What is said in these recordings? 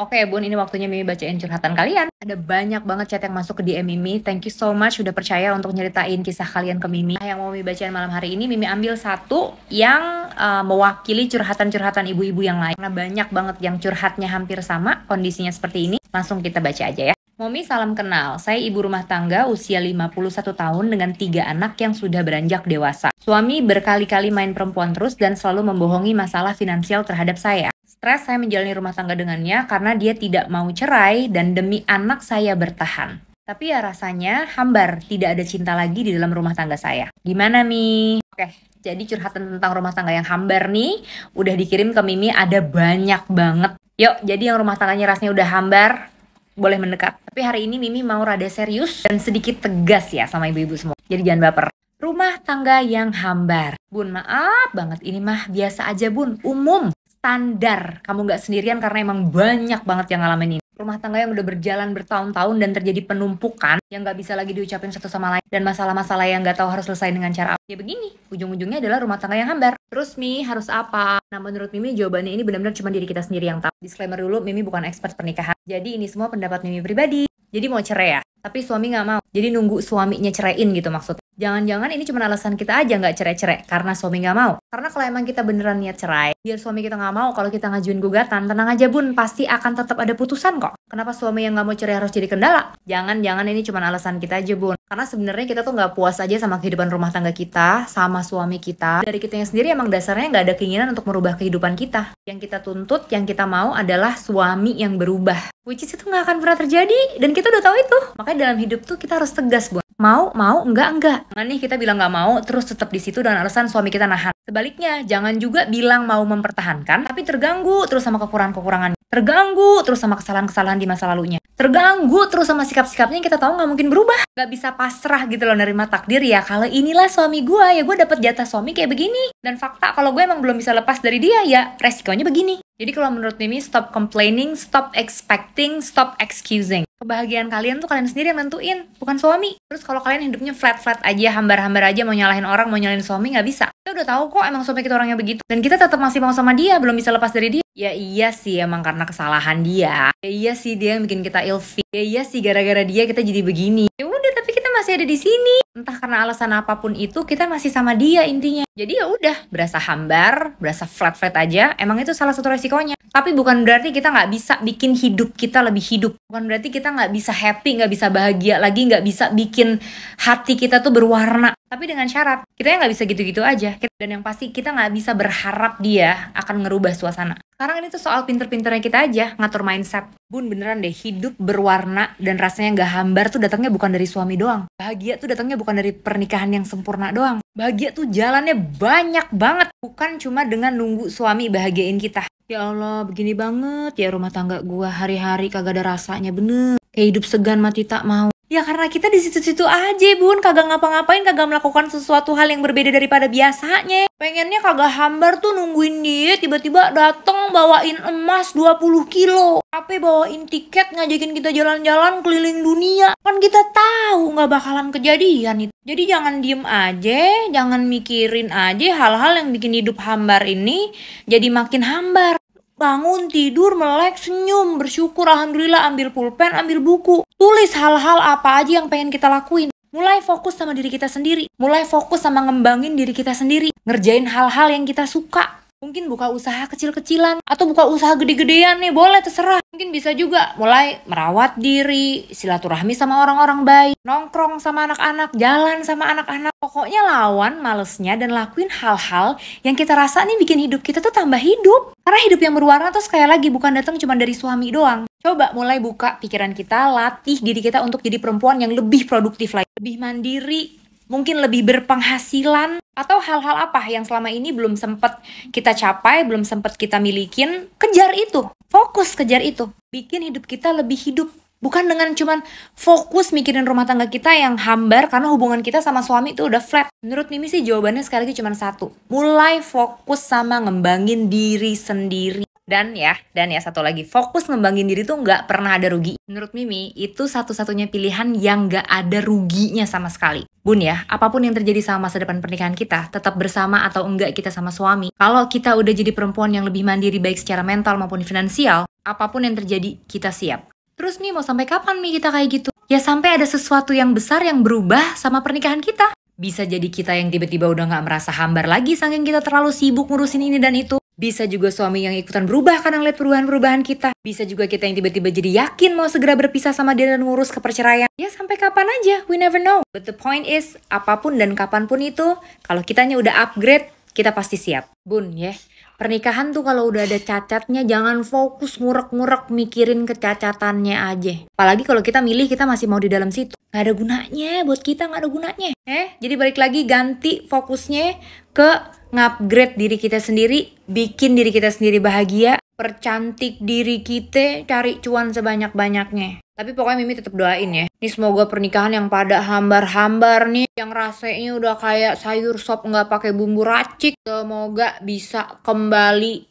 Oke Bun, ini waktunya Mimi bacain curhatan kalian. Ada banyak banget chat yang masuk ke DM Mimi. Thank you so much sudah percaya untuk nyeritain kisah kalian ke Mimi. Nah, yang mau Mimi bacain malam hari ini, Mimi ambil satu yang uh, mewakili curhatan-curhatan ibu-ibu yang lain. Karena banyak banget yang curhatnya hampir sama, kondisinya seperti ini. Langsung kita baca aja ya. Momi salam kenal, saya ibu rumah tangga usia 51 tahun dengan tiga anak yang sudah beranjak dewasa. Suami berkali-kali main perempuan terus dan selalu membohongi masalah finansial terhadap saya stres saya menjalani rumah tangga dengannya karena dia tidak mau cerai dan demi anak saya bertahan. Tapi ya rasanya hambar, tidak ada cinta lagi di dalam rumah tangga saya. Gimana Mi? Oke, jadi curhatan tentang rumah tangga yang hambar nih udah dikirim ke Mimi ada banyak banget. Yuk, jadi yang rumah tangganya rasanya udah hambar, boleh mendekat. Tapi hari ini Mimi mau rada serius dan sedikit tegas ya sama ibu-ibu semua. Jadi jangan baper. Rumah tangga yang hambar. Bun, maaf banget ini mah biasa aja bun, umum standar kamu nggak sendirian karena emang banyak banget yang ngalamin ini rumah tangga yang udah berjalan bertahun-tahun dan terjadi penumpukan yang nggak bisa lagi diucapin satu sama lain dan masalah-masalah yang nggak tahu harus selesai dengan cara apa ya begini ujung-ujungnya adalah rumah tangga yang hambar terus Mi harus apa nah menurut Mimi jawabannya ini benar-benar cuma diri kita sendiri yang tahu disclaimer dulu Mimi bukan expert pernikahan jadi ini semua pendapat Mimi pribadi jadi mau cerai ya tapi suami nggak mau jadi nunggu suaminya ceraiin gitu maksudnya Jangan-jangan ini cuma alasan kita aja nggak cerai-cerai karena suami nggak mau. Karena kalau emang kita beneran niat cerai, biar suami kita nggak mau kalau kita ngajuin gugatan, tenang aja bun, pasti akan tetap ada putusan kok. Kenapa suami yang nggak mau cerai harus jadi kendala? Jangan-jangan ini cuma alasan kita aja bun. Karena sebenarnya kita tuh nggak puas aja sama kehidupan rumah tangga kita, sama suami kita. Dari kita yang sendiri emang dasarnya nggak ada keinginan untuk merubah kehidupan kita. Yang kita tuntut, yang kita mau adalah suami yang berubah. Which is itu nggak akan pernah terjadi, dan kita udah tahu itu. Makanya dalam hidup tuh kita harus tegas, bun mau mau enggak enggak jangan nih kita bilang nggak mau terus tetap di situ dengan alasan suami kita nahan sebaliknya jangan juga bilang mau mempertahankan tapi terganggu terus sama kekurangan kekurangan terganggu terus sama kesalahan-kesalahan di masa lalunya terganggu terus sama sikap-sikapnya yang kita tahu nggak mungkin berubah nggak bisa pasrah gitu loh nerima takdir ya kalau inilah suami gue ya gue dapet jatah suami kayak begini dan fakta kalau gue emang belum bisa lepas dari dia ya resikonya begini jadi kalau menurut Mimi stop complaining stop expecting stop excusing kebahagiaan kalian tuh kalian sendiri yang nentuin, bukan suami. Terus kalau kalian hidupnya flat-flat aja, hambar-hambar aja, mau nyalahin orang, mau nyalahin suami, nggak bisa. Kita udah tahu kok emang suami kita orangnya begitu. Dan kita tetap masih mau sama dia, belum bisa lepas dari dia. Ya iya sih emang karena kesalahan dia. Ya iya sih dia yang bikin kita ilfi. Ya iya sih gara-gara dia kita jadi begini. Ya udah tapi kita masih ada di sini. Entah karena alasan apapun itu, kita masih sama dia intinya. Jadi ya udah, berasa hambar, berasa flat-flat aja, emang itu salah satu resikonya. Tapi bukan berarti kita nggak bisa bikin hidup kita lebih hidup. Bukan berarti kita nggak bisa happy, nggak bisa bahagia lagi, nggak bisa bikin hati kita tuh berwarna tapi dengan syarat kita nggak bisa gitu-gitu aja dan yang pasti kita nggak bisa berharap dia akan ngerubah suasana sekarang ini tuh soal pinter-pinternya kita aja ngatur mindset bun beneran deh hidup berwarna dan rasanya nggak hambar tuh datangnya bukan dari suami doang bahagia tuh datangnya bukan dari pernikahan yang sempurna doang bahagia tuh jalannya banyak banget bukan cuma dengan nunggu suami bahagiain kita ya Allah begini banget ya rumah tangga gua hari-hari kagak ada rasanya bener kayak hidup segan mati tak mau Ya karena kita di situ-situ aja bun, kagak ngapa-ngapain, kagak melakukan sesuatu hal yang berbeda daripada biasanya. Pengennya kagak hambar tuh nungguin dia, tiba-tiba dateng bawain emas 20 kilo. tapi bawain tiket ngajakin kita jalan-jalan keliling dunia. Kan kita tahu nggak bakalan kejadian itu. Jadi jangan diem aja, jangan mikirin aja hal-hal yang bikin hidup hambar ini jadi makin hambar bangun, tidur, melek, senyum, bersyukur, alhamdulillah, ambil pulpen, ambil buku. Tulis hal-hal apa aja yang pengen kita lakuin. Mulai fokus sama diri kita sendiri. Mulai fokus sama ngembangin diri kita sendiri. Ngerjain hal-hal yang kita suka. Mungkin buka usaha kecil-kecilan atau buka usaha gede-gedean nih, boleh terserah. Mungkin bisa juga mulai merawat diri, silaturahmi sama orang-orang baik, nongkrong sama anak-anak, jalan sama anak-anak. Pokoknya lawan malesnya dan lakuin hal-hal yang kita rasa nih bikin hidup kita tuh tambah hidup. Karena hidup yang berwarna tuh sekali lagi bukan datang cuma dari suami doang. Coba mulai buka pikiran kita, latih diri kita untuk jadi perempuan yang lebih produktif lagi, lebih mandiri, mungkin lebih berpenghasilan atau hal-hal apa yang selama ini belum sempat kita capai, belum sempat kita milikin, kejar itu, fokus kejar itu, bikin hidup kita lebih hidup. Bukan dengan cuman fokus mikirin rumah tangga kita yang hambar karena hubungan kita sama suami itu udah flat. Menurut Mimi sih jawabannya sekali lagi cuma satu. Mulai fokus sama ngembangin diri sendiri. Dan ya, dan ya satu lagi, fokus ngembangin diri tuh nggak pernah ada rugi. Menurut Mimi, itu satu-satunya pilihan yang nggak ada ruginya sama sekali. Bun ya, apapun yang terjadi sama masa depan pernikahan kita, tetap bersama atau enggak kita sama suami, kalau kita udah jadi perempuan yang lebih mandiri baik secara mental maupun finansial, apapun yang terjadi, kita siap. Terus Mi, mau sampai kapan Mi kita kayak gitu? Ya sampai ada sesuatu yang besar yang berubah sama pernikahan kita. Bisa jadi kita yang tiba-tiba udah nggak merasa hambar lagi saking kita terlalu sibuk ngurusin ini dan itu. Bisa juga suami yang ikutan berubah karena ngeliat perubahan-perubahan kita. Bisa juga kita yang tiba-tiba jadi yakin mau segera berpisah sama dia dan ngurus keperceraian. Ya sampai kapan aja, we never know. But the point is, apapun dan kapanpun itu, kalau kitanya udah upgrade, kita pasti siap. Bun, ya. Yeah. Pernikahan tuh kalau udah ada cacatnya jangan fokus ngurek-ngurek mikirin kecacatannya aja. Apalagi kalau kita milih kita masih mau di dalam situ. Gak ada gunanya, buat kita gak ada gunanya. Eh, jadi balik lagi ganti fokusnya ke ngupgrade diri kita sendiri, bikin diri kita sendiri bahagia, percantik diri kita, cari cuan sebanyak-banyaknya. Tapi pokoknya Mimi tetap doain ya. Ini semoga pernikahan yang pada hambar-hambar nih, yang rasanya udah kayak sayur sop nggak pakai bumbu racik, semoga bisa kembali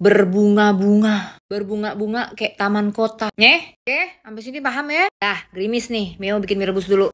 berbunga-bunga, berbunga-bunga kayak taman kota. Nyeh, oke, sampai sini paham ya? Dah, gerimis nih, Mio bikin mie rebus dulu.